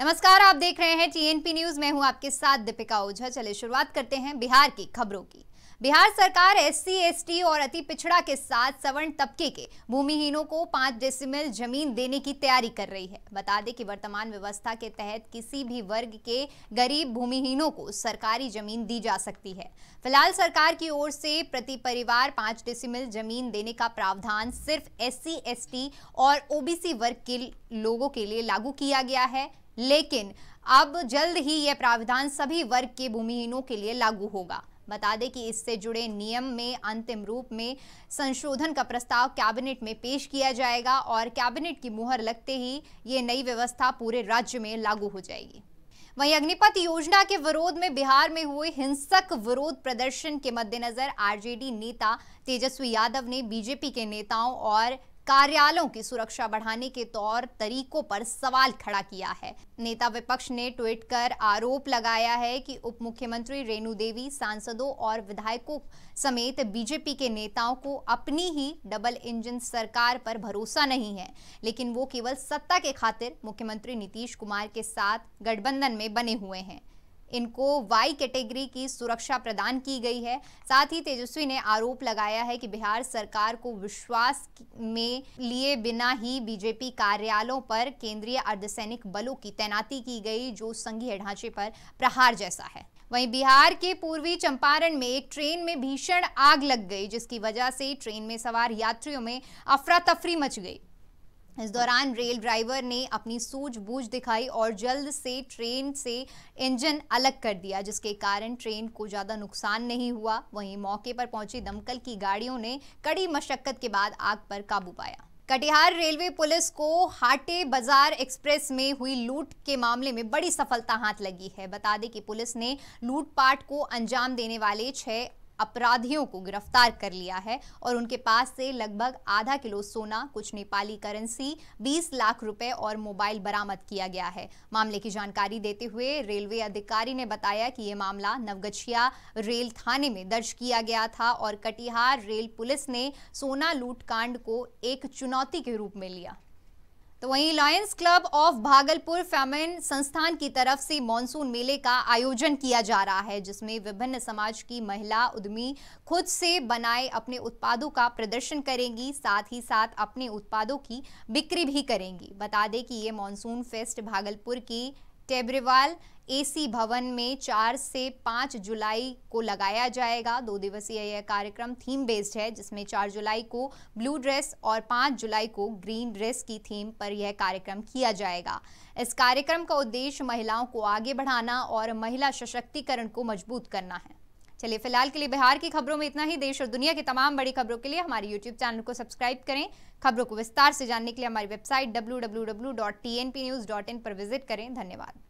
नमस्कार आप देख रहे हैं टीएनपी न्यूज मैं हूं आपके साथ दीपिका ओझा चले शुरुआत करते हैं बिहार की खबरों की बिहार सरकार एससी, एसटी और अति पिछड़ा के साथ सवर्ण तबके के भूमिहीनों को पांच डेसिमल जमीन देने की तैयारी कर रही है बता दें कि वर्तमान व्यवस्था के तहत किसी भी वर्ग के गरीब भूमिहीनों को सरकारी जमीन दी जा सकती है फिलहाल सरकार की ओर से प्रति परिवार पांच डेसिमल जमीन देने का प्रावधान सिर्फ एस सी और ओबीसी वर्ग के लोगों के लिए लागू किया गया है लेकिन अब जल्द ही यह प्रावधान सभी वर्ग के भूमिहीनों के लिए लागू होगा बता दें कि इससे जुड़े नियम में अंतिम रूप में संशोधन का प्रस्ताव कैबिनेट में पेश किया जाएगा और कैबिनेट की मुहर लगते ही ये नई व्यवस्था पूरे राज्य में लागू हो जाएगी वहीं अग्निपथ योजना के विरोध में बिहार में हुए हिंसक विरोध प्रदर्शन के मद्देनजर आरजेडी नेता तेजस्वी यादव ने बीजेपी के नेताओं और कार्यालयों की सुरक्षा बढ़ाने के तौर तरीकों पर सवाल खड़ा किया है नेता विपक्ष ने ट्वीट कर आरोप लगाया है कि उप मुख्यमंत्री रेणु देवी सांसदों और विधायकों समेत बीजेपी के नेताओं को अपनी ही डबल इंजन सरकार पर भरोसा नहीं है लेकिन वो केवल सत्ता के खातिर मुख्यमंत्री नीतीश कुमार के साथ गठबंधन में बने हुए हैं इनको वाई कैटेगरी की सुरक्षा प्रदान की गई है साथ ही तेजस्वी ने आरोप लगाया है कि बिहार सरकार को विश्वास में लिए बिना ही बीजेपी कार्यालयों पर केंद्रीय अर्धसैनिक बलों की तैनाती की गई जो संघीय ढांचे पर प्रहार जैसा है वहीं बिहार के पूर्वी चंपारण में एक ट्रेन में भीषण आग लग गई जिसकी वजह से ट्रेन में सवार यात्रियों में अफरा तफरी मच गई इस दौरान रेल ड्राइवर ने अपनी सूझबूझ दिखाई और जल्द से ट्रेन से इंजन अलग कर दिया जिसके कारण ट्रेन को ज़्यादा नुकसान नहीं हुआ वहीं मौके पर पहुंची दमकल की गाड़ियों ने कड़ी मशक्कत के बाद आग पर काबू पाया कटिहार रेलवे पुलिस को हाटे बाजार एक्सप्रेस में हुई लूट के मामले में बड़ी सफलता हाथ लगी है बता दें कि पुलिस ने लूटपाट को अंजाम देने वाले छह अपराधियों को गिरफ्तार कर लिया है और उनके पास से लगभग आधा किलो सोना कुछ नेपाली करेंसी 20 लाख रुपए और मोबाइल बरामद किया गया है मामले की जानकारी देते हुए रेलवे अधिकारी ने बताया कि ये मामला नवगछिया रेल थाने में दर्ज किया गया था और कटिहार रेल पुलिस ने सोना लूट कांड को एक चुनौती के रूप में लिया तो वहीं लॉयंस क्लब ऑफ भागलपुर फेमिन संस्थान की तरफ से मॉनसून मेले का आयोजन किया जा रहा है जिसमें विभिन्न समाज की महिला उद्यमी खुद से बनाए अपने उत्पादों का प्रदर्शन करेंगी साथ ही साथ अपने उत्पादों की बिक्री भी करेंगी बता दें कि ये मॉनसून फेस्ट भागलपुर की टेबरेवाल एसी भवन में चार से पाँच जुलाई को लगाया जाएगा दो दिवसीय यह कार्यक्रम थीम बेस्ड है जिसमें चार जुलाई को ब्लू ड्रेस और पाँच जुलाई को ग्रीन ड्रेस की थीम पर यह कार्यक्रम किया जाएगा इस कार्यक्रम का उद्देश्य महिलाओं को आगे बढ़ाना और महिला सशक्तिकरण को मजबूत करना है चलिए फिलहाल के लिए बिहार की खबरों में इतना ही देश और दुनिया की तमाम बड़ी खबरों के लिए हमारे यूट्यूब चैनल को सब्सक्राइब करें खबरों को विस्तार से जानने के लिए हमारी वेबसाइट डब्ल्यू पर विजिट करें धन्यवाद